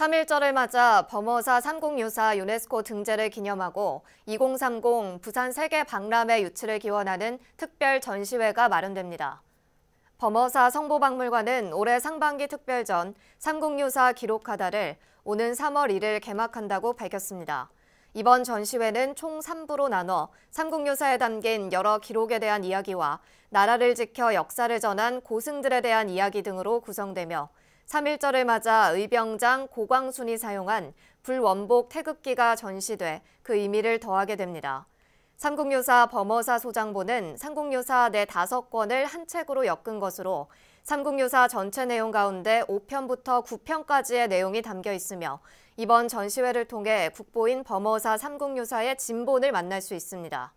3.1절을 맞아 범어사 30유사 유네스코 등재를 기념하고 2030 부산 세계 박람회 유치를 기원하는 특별 전시회가 마련됩니다. 범어사 성보박물관은 올해 상반기 특별전 30유사 기록하다를 오는 3월 1일 개막한다고 밝혔습니다. 이번 전시회는 총 3부로 나눠 삼국유사에 담긴 여러 기록에 대한 이야기와 나라를 지켜 역사를 전한 고승들에 대한 이야기 등으로 구성되며 3.1절을 맞아 의병장 고광순이 사용한 불원복 태극기가 전시돼 그 의미를 더하게 됩니다. 삼국유사 범어사 소장본은 삼국유사 내 네 다섯 권을 한 책으로 엮은 것으로 삼국유사 전체 내용 가운데 5편부터 9편까지의 내용이 담겨 있으며 이번 전시회를 통해 국보인 범어사 삼국유사의 진본을 만날 수 있습니다.